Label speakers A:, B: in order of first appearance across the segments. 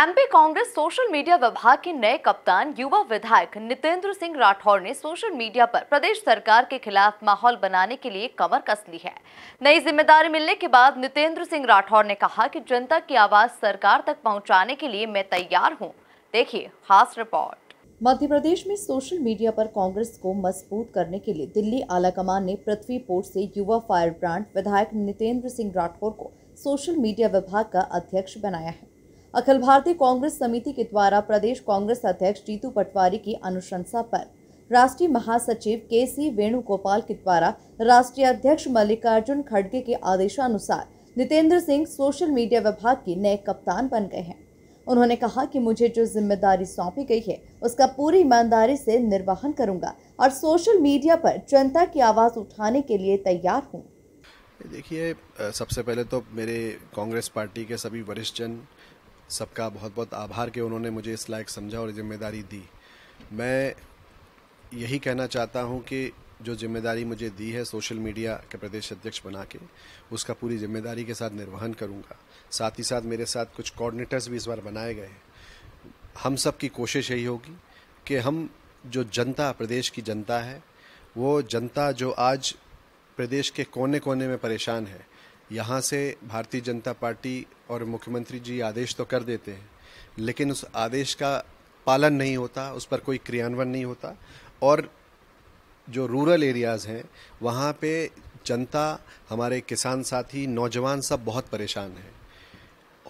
A: MP Congress social media विभाग के नए कप्तान युवा विधायक नितेंद्र सिंह राठौर ने सोशल मीडिया पर प्रदेश सरकार के खिलाफ माहौल बनाने के लिए कमर कस ली है नई जिम्मेदारी मिलने के बाद नितेंद्र सिंह राठौर ने कहा कि जनता की आवाज सरकार तक पहुंचाने के लिए मैं तैयार हूं। देखिए खास रिपोर्ट मध्य प्रदेश में सोशल मीडिया पर कांग्रेस को मजबूत करने के लिए दिल्ली आलाकमान ने पृथ्वी पोर्ट से युवा फायर ब्रांड विधायक नितेंद्र सिंह राठौर को सोशल मीडिया विभाग का अध्यक्ष बनाया है अखिल भारतीय कांग्रेस समिति के द्वारा प्रदेश कांग्रेस अध्यक्ष जीतू पटवारी की अनुशंसा पर राष्ट्रीय महासचिव के सी वेणुगोपाल के द्वारा राष्ट्रीय अध्यक्ष मल्लिकार्जुन खड़गे के आदेशानुसार नितेंद्र सिंह सोशल मीडिया विभाग के नए कप्तान बन गए हैं उन्होंने कहा कि मुझे जो जिम्मेदारी सौंपी गई है उसका पूरी ईमानदारी से निर्वहन करूंगा और सोशल मीडिया पर जनता की आवाज़ उठाने के लिए तैयार हूँ
B: देखिए सबसे पहले तो मेरे कांग्रेस पार्टी के सभी वरिष्ठ जन सबका बहुत बहुत आभार कि उन्होंने मुझे इस लायक समझा और जिम्मेदारी दी मैं यही कहना चाहता हूं कि जो जिम्मेदारी मुझे दी है सोशल मीडिया के प्रदेश अध्यक्ष बना के उसका पूरी जिम्मेदारी के साथ निर्वहन करूंगा साथ ही साथ मेरे साथ कुछ कोऑर्डिनेटर्स भी इस बार बनाए गए हैं हम सब की कोशिश यही होगी कि हम जो जनता प्रदेश की जनता है वो जनता जो आज प्रदेश के कोने कोने में परेशान है यहाँ से भारतीय जनता पार्टी और मुख्यमंत्री जी आदेश तो कर देते हैं लेकिन उस आदेश का पालन नहीं होता उस पर कोई क्रियान्वयन नहीं होता और जो रूरल एरियाज़ हैं वहाँ पे जनता हमारे किसान साथी नौजवान सब बहुत परेशान हैं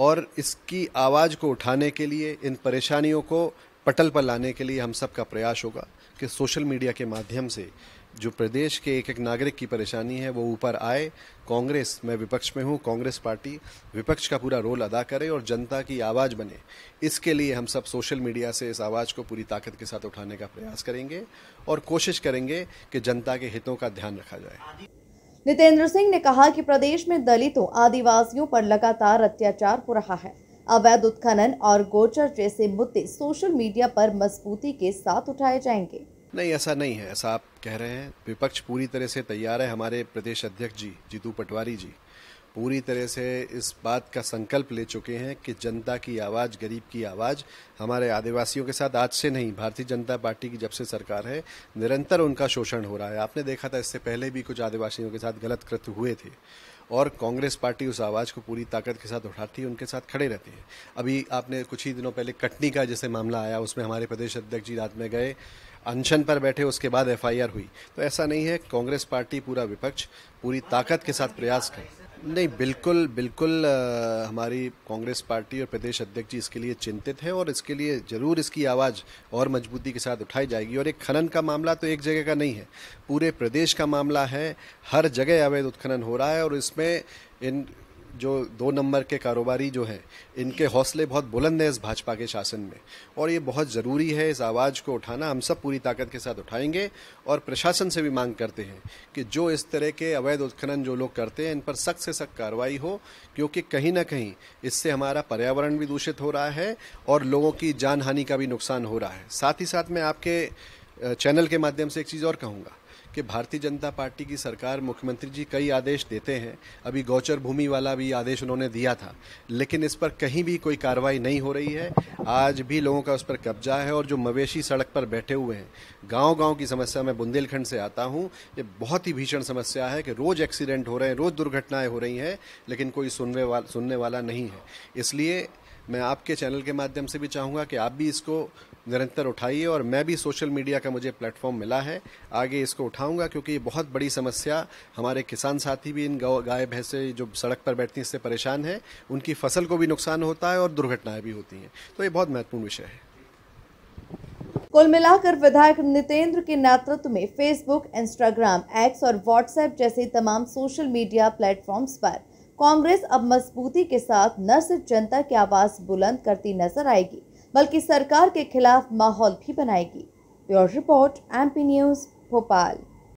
B: और इसकी आवाज़ को उठाने के लिए इन परेशानियों को पटल पर लाने के लिए हम सब का प्रयास होगा कि सोशल मीडिया के माध्यम से जो प्रदेश के एक एक नागरिक की परेशानी है वो ऊपर आए कांग्रेस मैं विपक्ष में हूँ कांग्रेस पार्टी विपक्ष का पूरा रोल अदा करे और जनता की आवाज़ बने इसके लिए हम सब सोशल मीडिया से इस आवाज़ को पूरी ताकत के साथ उठाने का प्रयास करेंगे और कोशिश करेंगे कि जनता के हितों का ध्यान रखा जाए
A: नितेंद्र सिंह ने कहा कि प्रदेश में दलितों आदिवासियों पर लगातार अत्याचार हो रहा है अवैध उत्खनन और गोचर जैसे मुद्दे सोशल मीडिया पर मजबूती के साथ उठाए जाएंगे
B: नहीं ऐसा नहीं है ऐसा आप कह रहे हैं विपक्ष पूरी तरह से तैयार है हमारे प्रदेश अध्यक्ष जी जीतू पटवारी जी पूरी तरह से इस बात का संकल्प ले चुके हैं कि जनता की आवाज़ गरीब की आवाज़ हमारे आदिवासियों के साथ आज से नहीं भारतीय जनता पार्टी की जब से सरकार है निरंतर उनका शोषण हो रहा है आपने देखा था इससे पहले भी कुछ आदिवासियों के साथ गलत कृत्य हुए थे और कांग्रेस पार्टी उस आवाज़ को पूरी ताकत के साथ उठाती है उनके साथ खड़े रहती है अभी आपने कुछ ही दिनों पहले कटनी का जैसे मामला आया उसमें हमारे प्रदेश अध्यक्ष जी रात में गए अनशन पर बैठे उसके बाद एफआईआर हुई तो ऐसा नहीं है कांग्रेस पार्टी पूरा विपक्ष पूरी ताकत के साथ प्रयास करें नहीं बिल्कुल बिल्कुल आ, हमारी कांग्रेस पार्टी और प्रदेश अध्यक्ष जी इसके लिए चिंतित हैं और इसके लिए ज़रूर इसकी आवाज़ और मजबूती के साथ उठाई जाएगी और एक खनन का मामला तो एक जगह का नहीं है पूरे प्रदेश का मामला है हर जगह अवैध उत्खनन हो रहा है और इसमें इन जो दो नंबर के कारोबारी जो हैं इनके हौसले बहुत बुलंद हैं इस भाजपा के शासन में और ये बहुत ज़रूरी है इस आवाज़ को उठाना हम सब पूरी ताकत के साथ उठाएंगे और प्रशासन से भी मांग करते हैं कि जो इस तरह के अवैध उत्खनन जो लोग करते हैं इन पर सख्त से सख्त कार्रवाई हो क्योंकि कहीं ना कहीं इससे हमारा पर्यावरण भी दूषित हो रहा है और लोगों की जान हानि का भी नुकसान हो रहा है साथ ही साथ मैं आपके चैनल के माध्यम से एक चीज़ और कहूँगा कि भारतीय जनता पार्टी की सरकार मुख्यमंत्री जी कई आदेश देते हैं अभी गौचर भूमि वाला भी आदेश उन्होंने दिया था लेकिन इस पर कहीं भी कोई कार्रवाई नहीं हो रही है आज भी लोगों का उस पर कब्जा है और जो मवेशी सड़क पर बैठे हुए हैं गाँव-गाँव की समस्या मैं बुंदेलखंड से आता हूँ ये बहुत ही भीषण समस्या है कि रोज़ एक्सीडेंट हो रहे हैं रोज़ दुर्घटनाएं हो रही हैं लेकिन कोई सुनने वाला सुनने वाला नहीं है इसलिए मैं आपके चैनल के माध्यम से भी चाहूँगा कि आप भी इसको निरंतर उठाइए और मैं भी सोशल मीडिया का मुझे प्लेटफॉर्म मिला है आगे इसको उठाऊंगा क्योंकि ये बहुत बड़ी समस्या हमारे किसान साथी भी इन गाय भैंसे जो सड़क पर बैठती हैं इससे परेशान है उनकी फसल को भी नुकसान होता है और दुर्घटनाएं भी होती हैं तो ये बहुत महत्वपूर्ण विषय है
A: कुल मिलाकर विधायक नितेंद्र के नेतृत्व में फेसबुक इंस्टाग्राम एक्स और व्हाट्सएप जैसे तमाम सोशल मीडिया प्लेटफॉर्म्स पर कांग्रेस अब मजबूती के साथ न सिर्फ जनता की आवाज बुलंद करती नजर आएगी बल्कि सरकार के खिलाफ माहौल भी बनाएगी bureau report MP news Bhopal